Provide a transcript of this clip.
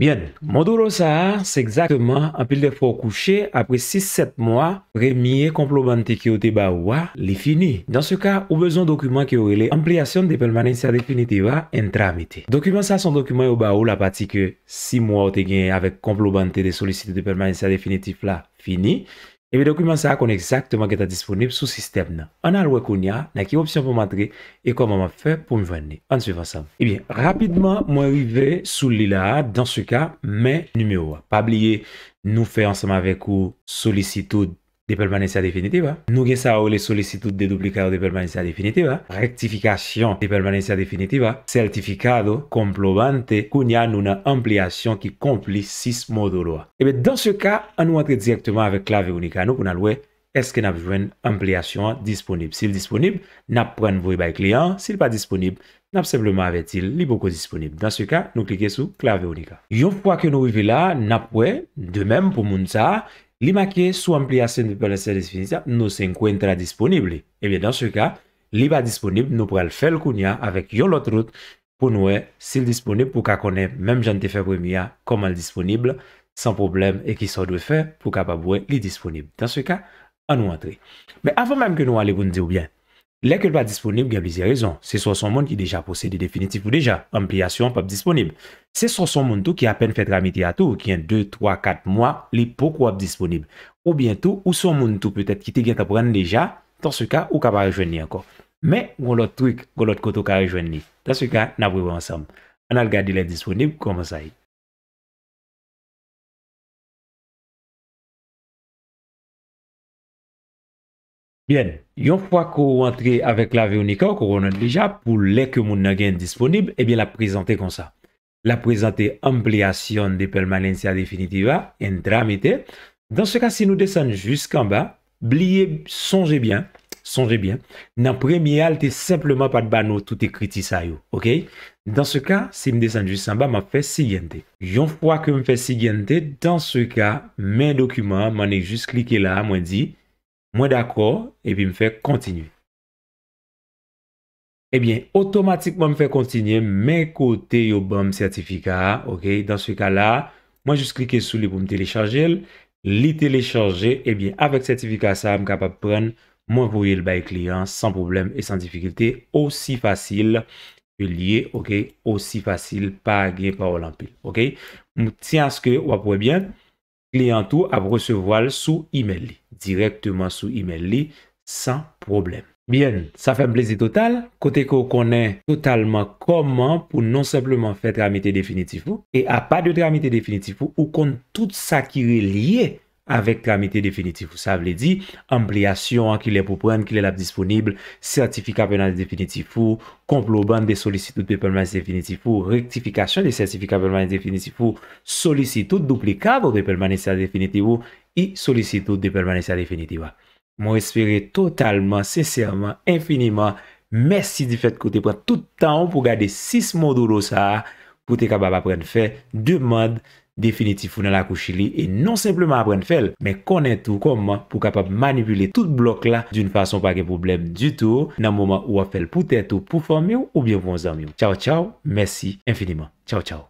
Bien, mon douleur ça, c'est exactement un pile de couchés couché après 6-7 mois, premier complément qui au débat ah, les fini. Dans ce cas, au besoin document qui aurait l'ampliation de permanence définitive ah, intramité. Documents, ça, son document au bas la partie que 6 mois au gagnés avec complément de sollicités de permanence définitive là, fini. Ebi dokumen sa akon eksaktman gata disponib sou sistem nan. Non. An alwe kon ya, nan ki opsyon pou matre, e kom an ma fe pou mi vwenni. An soufansam. Ebi, rapidman mwen rive sou li la, dans sou ka, men nume wwa. Pa bliye nou fe ansama vek ou, solisito di. Dipermanensia definitiva. Nou gen sa ou le solisitout de duplikado dipermanensia definitiva. Rektifikasyon dipermanensia definitiva. Sertifikado komplomante koun yan nou na ampliasyon ki komplis sismodo lwa. Ebe, eh dans se ka, an nou entre direktman avek klavye unika nou pou nan lwe eske nap jwen ampliasyon disponib. Sil disponib, nap pren vwe bay kliyan. Sil pa disponib, nous simplement avec il li beaucoup disponible. Dans ce cas, nous cliquons sur clavier unique ». Une fois que nous vivions là, nous de même pour Mounsa, il marqué sous ampliation de la série nous encontrons disponible. Et eh bien, dans ce cas, li pas disponible, nous pourrons faire le kounia avec l'autre route pour nous s'il disponible pour qu'on connaît même j'en te fait premier comment disponible sans problème et qui sort de faire pour capable les disponible. Dans ce cas, à nous entrer. Mais avant même que nous allions nous dire bien, Lè ke lwa disponib gen blizi rezon, se son son moun ki deja posede definitif ou deja, ampliasyon pou ap disponib. Se son son moun tou ki apen fet ramite atou ou ki en 2, 3, 4 mwa, li pou pou ap disponib. Ou bientou ou son moun tou peutet ki te gen tapren deja, dans se ka ou ka pa rejoin ni anko. Me, wou lòt trik, wou lòt koto ka rejoin ni. Dans se ka, nabwe wè ansam. An al gadi lè disponib, kouman sa yi. Bien, yon fwa ko rentre avec la Veronika, ko déjà pour pou lèk moun nan gen disponib, ebyen eh la présenter comme ça. La prezante ampliation de permanensya definitiva, en Dans ce cas, si nous descendons jusqu'en bas, bliye, songez bien, songez bien, nan premier al te simplement de bano tout ekriti sa yo, ok? Dans ce cas, si m juste jusqu'en bas, ma fait sigyente. Yon fois que m fait dans ce cas, men documents, man juste jist là, la, mwen di, Mwen d'akor, epi mwen fèk kontinu. Ebyen, otomatikman mwen fèk kontinu men kote yo bom sertifika, ok? Dans sou ka la, mwen jous klike sou li pou mwen telechaje. Li telechaje, ebyen, avek sertifika sa mwen kapap pren, mwen pouye l baye kliyan, san probleme e san difikilte, osi fasil liye, ok? Osi fasil page par o lampil, ok? Mwen tiyanske wapwebyen, kliyantou ap resevo al sou email li. directement sous email sans problème. Bien, Bien, fait un plaisir total, que qu'on connaît totalement comment, pour non simplement faire tramité définitive ou, et à part de tramité définitif, ou, ou tout ça qui est lié, avèk klamite definitifou. Sa vle di, ampliasyon an ki lè pou pren, ki lè lap disponible, sertifikabelan definitifou, komploban de solisitout pe pelmanis definitifou, rektifikasyon de sertifikabelan definitifou, solisitout duplikav ou pe pelmanis definitifou, i solisitout de pelmanis definitifou. Mwen espere totalman, sensèrman, infiniman, mèsi di fèk kote prè tout tan ou pou gade 6 modoulo sa a, pou te kabab apren fe de mod definitifou nan lakou chili e non sepleman apren fel, men konen tou konman pou kabab manipile tout blok la doun fason pa gen problem du tou nan mouman ou a fel pou te tou pou formyou ou bien pou anzormyou. Chow chow, mersi infiniman. Chow chow.